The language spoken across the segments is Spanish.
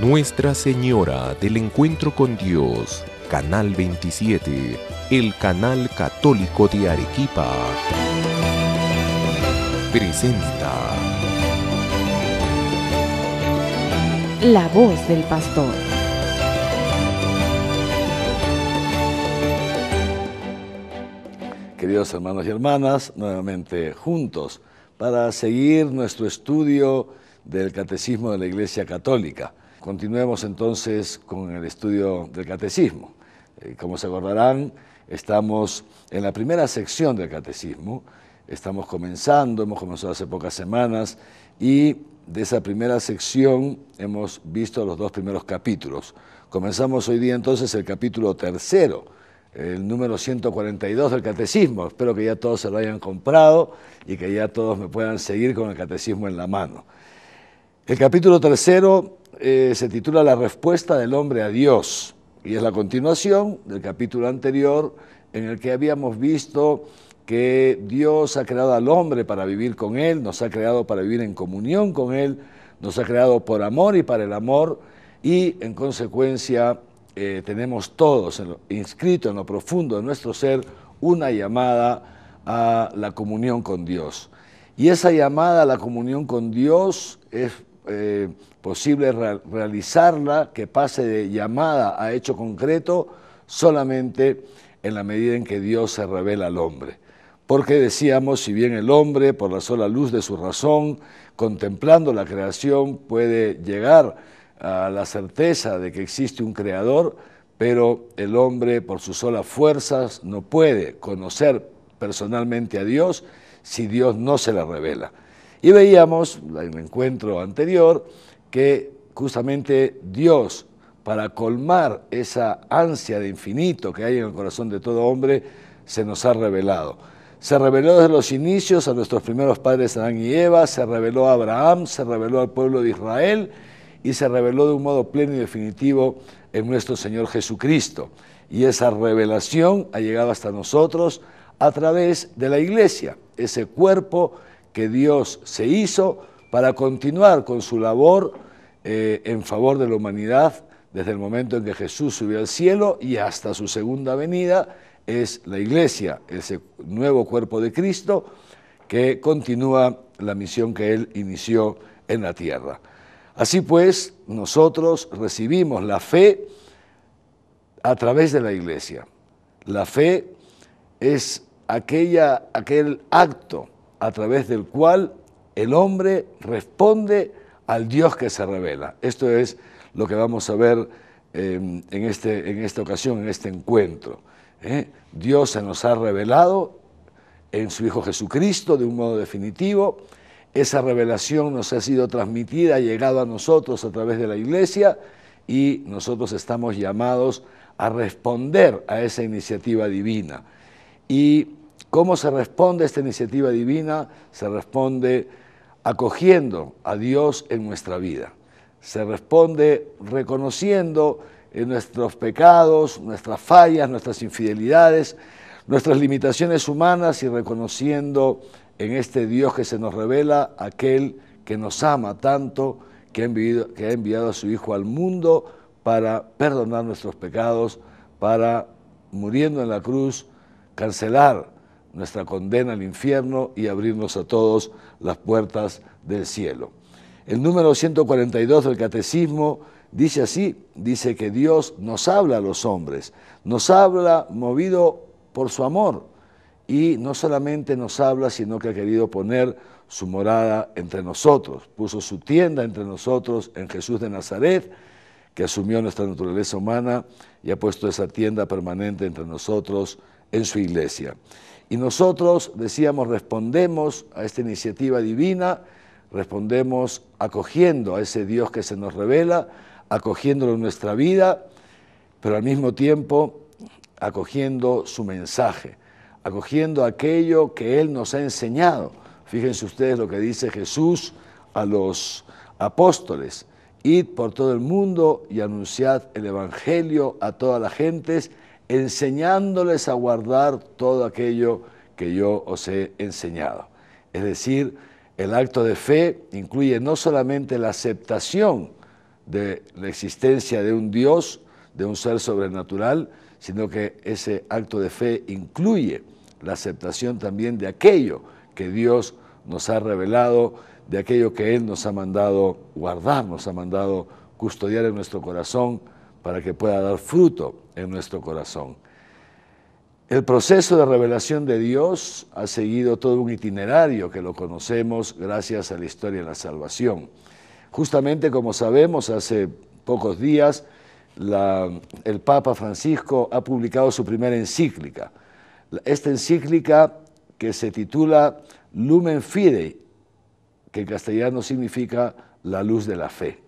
Nuestra Señora del Encuentro con Dios, Canal 27, el canal católico de Arequipa, presenta La voz del pastor. Queridos hermanos y hermanas, nuevamente juntos para seguir nuestro estudio del Catecismo de la Iglesia Católica Continuemos entonces con el estudio del catecismo. Eh, como se acordarán, estamos en la primera sección del catecismo, estamos comenzando, hemos comenzado hace pocas semanas y de esa primera sección hemos visto los dos primeros capítulos. Comenzamos hoy día entonces el capítulo tercero, el número 142 del catecismo. Espero que ya todos se lo hayan comprado y que ya todos me puedan seguir con el catecismo en la mano. El capítulo tercero eh, se titula La respuesta del hombre a Dios y es la continuación del capítulo anterior en el que habíamos visto que Dios ha creado al hombre para vivir con Él, nos ha creado para vivir en comunión con Él, nos ha creado por amor y para el amor y en consecuencia eh, tenemos todos inscrito en lo profundo de nuestro ser una llamada a la comunión con Dios. Y esa llamada a la comunión con Dios es eh, posible realizarla, que pase de llamada a hecho concreto, solamente en la medida en que Dios se revela al hombre. Porque decíamos, si bien el hombre, por la sola luz de su razón, contemplando la creación, puede llegar a la certeza de que existe un creador, pero el hombre por sus solas fuerzas no puede conocer personalmente a Dios si Dios no se la revela. Y veíamos en el encuentro anterior que justamente Dios, para colmar esa ansia de infinito que hay en el corazón de todo hombre, se nos ha revelado. Se reveló desde los inicios a nuestros primeros padres Adán y Eva, se reveló a Abraham, se reveló al pueblo de Israel y se reveló de un modo pleno y definitivo en nuestro Señor Jesucristo. Y esa revelación ha llegado hasta nosotros a través de la iglesia, ese cuerpo que Dios se hizo para continuar con su labor eh, en favor de la humanidad desde el momento en que Jesús subió al cielo y hasta su segunda venida, es la iglesia, ese nuevo cuerpo de Cristo que continúa la misión que él inició en la tierra. Así pues, nosotros recibimos la fe a través de la iglesia. La fe es aquella, aquel acto a través del cual el hombre responde al Dios que se revela. Esto es lo que vamos a ver em, en, este, en, esta ocasión, en este encuentro. ¿eh? Dios se nos ha revelado en su Hijo Jesucristo de un modo definitivo. Esa revelación nos ha sido transmitida, ha llegado a nosotros a través de la iglesia y nosotros estamos llamados a responder a esa iniciativa divina. Y ¿Cómo se responde a esta iniciativa divina? Se responde acogiendo a Dios en nuestra vida. Se responde reconociendo en nuestros pecados, nuestras fallas, nuestras infidelidades, nuestras limitaciones humanas y reconociendo en este Dios que se nos revela aquel que nos ama tanto, que ha enviado, que ha enviado a su Hijo al mundo para perdonar nuestros pecados, para, muriendo en la cruz, cancelar nuestra condena al infierno y abrirnos a todos las puertas del cielo. El número 142 del Catecismo dice así, dice que Dios nos habla a los hombres, nos habla movido por su amor y no solamente nos habla, sino que ha querido poner su morada entre nosotros, puso su tienda entre nosotros en Jesús de Nazaret, que asumió nuestra naturaleza humana y ha puesto esa tienda permanente entre nosotros en su iglesia. Y nosotros, decíamos, respondemos a esta iniciativa divina, respondemos acogiendo a ese Dios que se nos revela, acogiéndolo en nuestra vida, pero al mismo tiempo acogiendo su mensaje, acogiendo aquello que Él nos ha enseñado. Fíjense ustedes lo que dice Jesús a los apóstoles. Id por todo el mundo y anunciad el Evangelio a toda la gente, enseñándoles a guardar todo aquello que yo os he enseñado. Es decir, el acto de fe incluye no solamente la aceptación de la existencia de un Dios, de un ser sobrenatural, sino que ese acto de fe incluye la aceptación también de aquello que Dios nos ha revelado, de aquello que Él nos ha mandado guardar, nos ha mandado custodiar en nuestro corazón, para que pueda dar fruto en nuestro corazón. El proceso de revelación de Dios ha seguido todo un itinerario que lo conocemos gracias a la historia de la salvación. Justamente como sabemos, hace pocos días el Papa Francisco ha publicado su primera encíclica. Esta encíclica que se titula Lumen Fidei, que en castellano significa la luz de la fe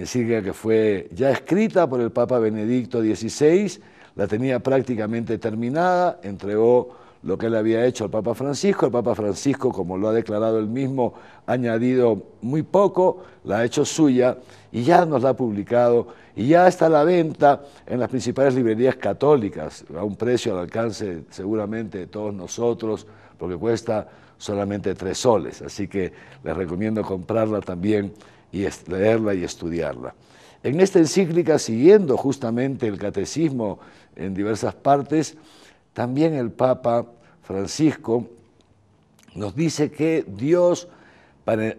decir, que fue ya escrita por el Papa Benedicto XVI, la tenía prácticamente terminada, entregó lo que le había hecho al Papa Francisco. El Papa Francisco, como lo ha declarado él mismo, ha añadido muy poco, la ha hecho suya y ya nos la ha publicado y ya está a la venta en las principales librerías católicas, a un precio al alcance seguramente de todos nosotros, porque cuesta solamente tres soles. Así que les recomiendo comprarla también y leerla y estudiarla. En esta encíclica, siguiendo justamente el catecismo en diversas partes, también el Papa Francisco nos dice que Dios, para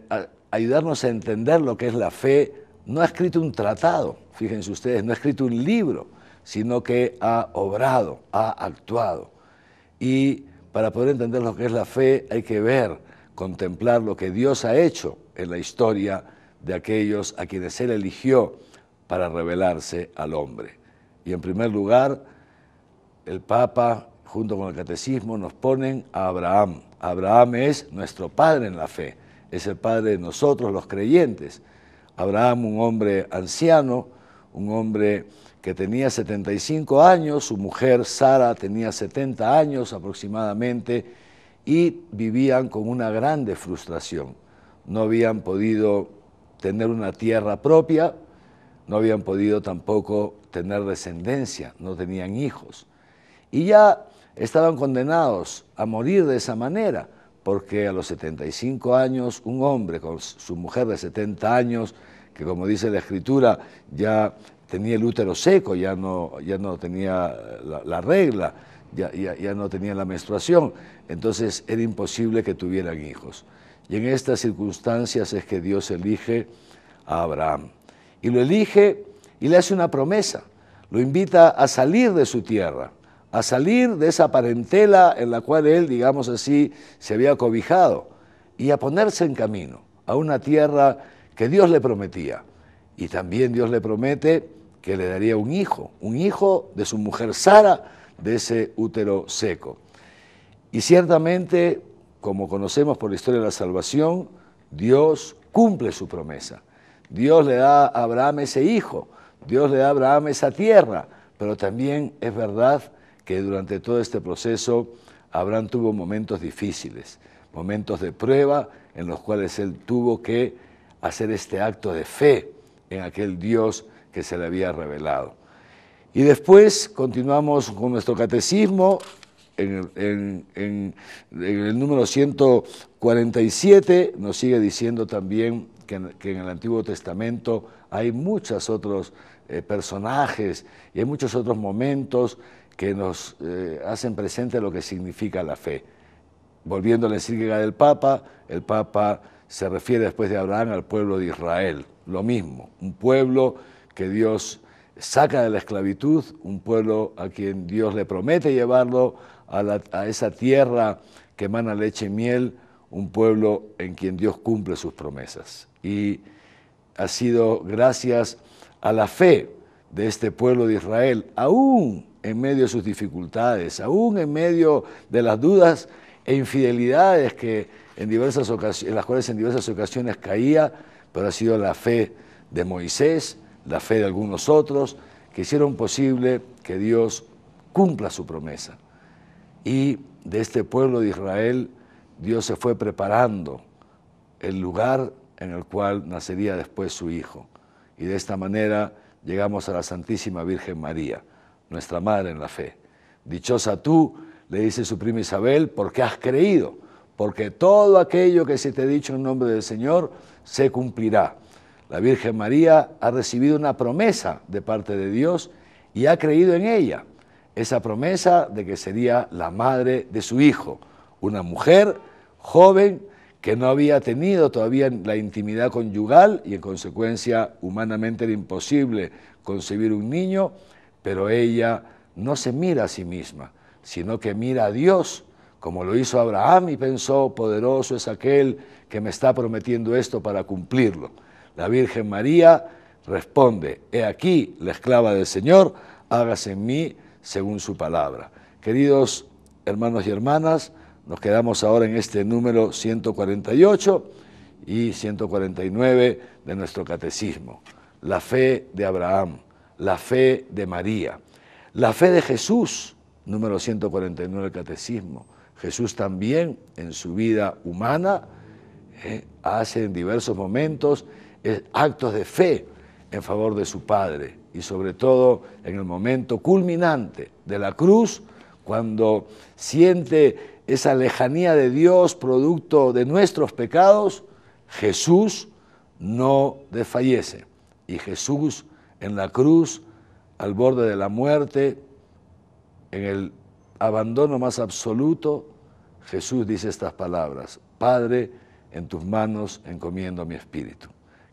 ayudarnos a entender lo que es la fe, no ha escrito un tratado, fíjense ustedes, no ha escrito un libro, sino que ha obrado, ha actuado. Y para poder entender lo que es la fe hay que ver, contemplar lo que Dios ha hecho en la historia de aquellos a quienes Él eligió para revelarse al hombre. Y en primer lugar, el Papa, junto con el Catecismo, nos ponen a Abraham. Abraham es nuestro Padre en la fe, es el Padre de nosotros los creyentes. Abraham, un hombre anciano, un hombre que tenía 75 años, su mujer Sara tenía 70 años aproximadamente, y vivían con una grande frustración. No habían podido tener una tierra propia, no habían podido tampoco tener descendencia, no tenían hijos. Y ya estaban condenados a morir de esa manera, porque a los 75 años un hombre con su mujer de 70 años, que como dice la escritura, ya tenía el útero seco, ya no, ya no tenía la, regla, ya no tenía la menstruación, entonces era imposible que tuvieran hijos. Y en estas circunstancias es que Dios elige a Abraham. Y lo elige y le hace una promesa. Lo invita a salir de su tierra, a salir de esa parentela en la cual él, digamos así, se había cobijado y a ponerse en camino a una tierra que Dios le prometía. Y también Dios le promete que le daría un hijo, un hijo de su mujer Sara, de ese útero seco. Y ciertamente como conocemos por la historia de la salvación, Dios cumple su promesa. Dios le da a Abraham ese hijo, Dios le da a Abraham esa tierra, pero también es verdad que durante todo este proceso Abraham tuvo momentos difíciles, momentos de prueba en los cuales él tuvo que hacer este acto de fe en aquel Dios que se le había revelado. Y después continuamos con nuestro catecismo en, el número 147 nos sigue diciendo también que en, el Antiguo Testamento hay muchos otros eh, personajes y hay muchos otros momentos que nos eh, hacen presente lo que significa la fe. Volviendo a la encíclica del Papa, el Papa se refiere después de Abraham al pueblo de Israel, lo mismo, un pueblo que Dios saca de la esclavitud, un pueblo a quien Dios le promete llevarlo a, esa tierra que emana leche y miel, un pueblo en quien Dios cumple sus promesas. Y ha sido gracias a la fe de este pueblo de Israel, aún en medio de sus dificultades, aún en medio de las dudas e infidelidades que en, diversas en las cuales en diversas ocasiones caía, pero ha sido la fe de Moisés, la fe de algunos otros, que hicieron posible que Dios cumpla su promesa. Y de este pueblo de Israel, Dios se fue preparando el lugar en el cual nacería después su Hijo. Y de esta manera llegamos a la Santísima Virgen María, nuestra Madre en la fe. Dichosa tú, le dice su prima Isabel, porque has creído, porque todo aquello que se te ha dicho en nombre del Señor se cumplirá. La Virgen María ha recibido una promesa de parte de Dios y ha creído en ella, esa promesa de que sería la madre de su hijo, una mujer joven que no había tenido todavía la intimidad conyugal y en consecuencia humanamente era imposible concebir un niño, pero ella no se mira a sí misma, sino que mira a Dios, como lo hizo Abraham y pensó, poderoso es aquel que me está prometiendo esto para cumplirlo. La Virgen María responde, He aquí la esclava del Señor, hágase en mí según su palabra. Queridos hermanos y hermanas, nos quedamos ahora en este número 148 y 149 de nuestro catecismo. La fe de Abraham, la fe de María, la fe de Jesús, número 149 del catecismo. Jesús también en su vida humana eh, hace en diversos momentos eh, actos de fe en favor de su Padre y sobre todo en el momento culminante de la cruz, cuando siente esa lejanía de Dios producto de nuestros pecados, Jesús no desfallece. Y Jesús en la cruz, al borde de la muerte, en el abandono más absoluto, Jesús dice estas palabras, Padre, en tus manos encomiendo mi espíritu.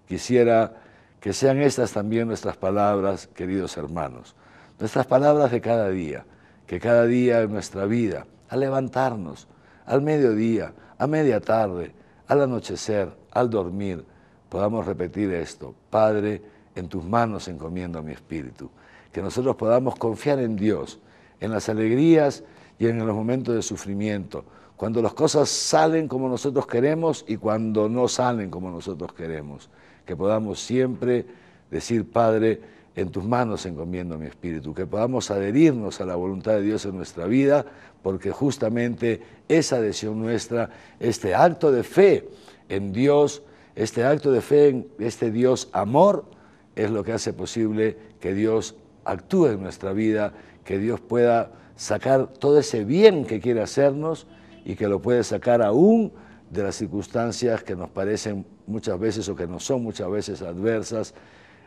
Quisiera que sean estas también nuestras palabras, queridos hermanos, nuestras palabras de cada día, que cada día en nuestra vida, al levantarnos, al mediodía, a media tarde, al anochecer, al dormir, podamos repetir esto, Padre, en tus manos encomiendo mi espíritu, que nosotros podamos confiar en Dios, en las alegrías y en los momentos de sufrimiento, cuando las cosas salen como nosotros queremos y cuando no salen como nosotros queremos que podamos siempre decir, Padre, en tus manos encomiendo mi espíritu, que podamos adherirnos a la voluntad de Dios en nuestra vida, porque justamente esa adhesión nuestra, este acto de fe en Dios, este acto de fe en este Dios amor, es lo que hace posible que Dios actúe en nuestra vida, que Dios pueda sacar todo ese bien que quiere hacernos y que lo puede sacar aún de las circunstancias que nos parecen muchas veces o que nos son muchas veces adversas,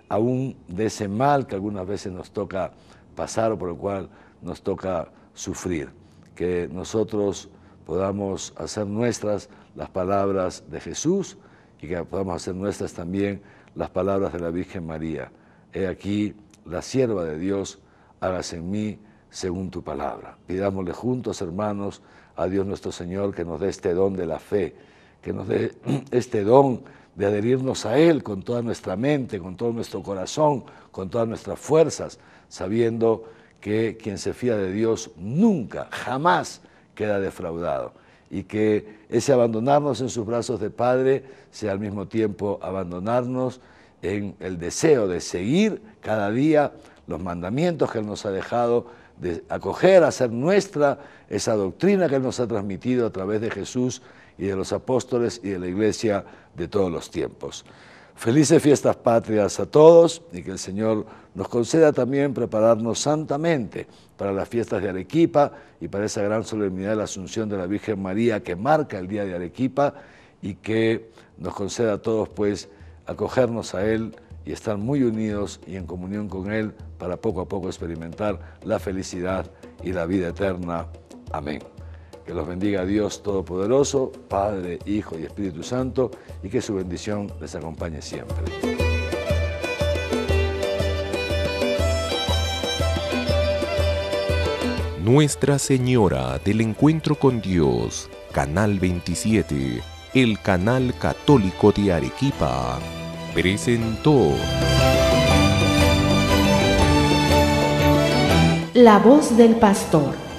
aún de ese mal que algunas veces nos toca pasar o por el cual nos toca sufrir. Que nosotros podamos hacer nuestras las palabras de Jesús y que podamos hacer nuestras también las palabras de la Virgen María. He aquí la sierva de Dios, hágase en mí según tu palabra. Pidámosle juntos, hermanos, a Dios nuestro Señor que nos dé este don de la fe, que nos dé este don de adherirnos a Él con toda nuestra mente, con todo nuestro corazón, con todas nuestras fuerzas, sabiendo que quien se fía de Dios nunca, jamás queda defraudado y que ese abandonarnos en sus brazos de Padre sea al mismo tiempo abandonarnos en el deseo de seguir cada día los mandamientos que Él nos ha dejado de acoger, hacer nuestra esa doctrina que Él nos ha transmitido a través de Jesús y de los apóstoles y de la iglesia de todos los tiempos. Felices fiestas patrias a todos y que el Señor nos conceda también prepararnos santamente para las fiestas de Arequipa y para esa gran solemnidad de la Asunción de la Virgen María que marca el día de Arequipa y que nos conceda a todos pues acogernos a Él y están muy unidos y en comunión con Él para poco a poco experimentar la felicidad y la vida eterna. Amén. Que los bendiga Dios Todopoderoso, Padre, Hijo y Espíritu Santo, y que su bendición les acompañe siempre. Nuestra Señora del Encuentro con Dios, Canal 27, el canal católico de Arequipa presentó La voz del pastor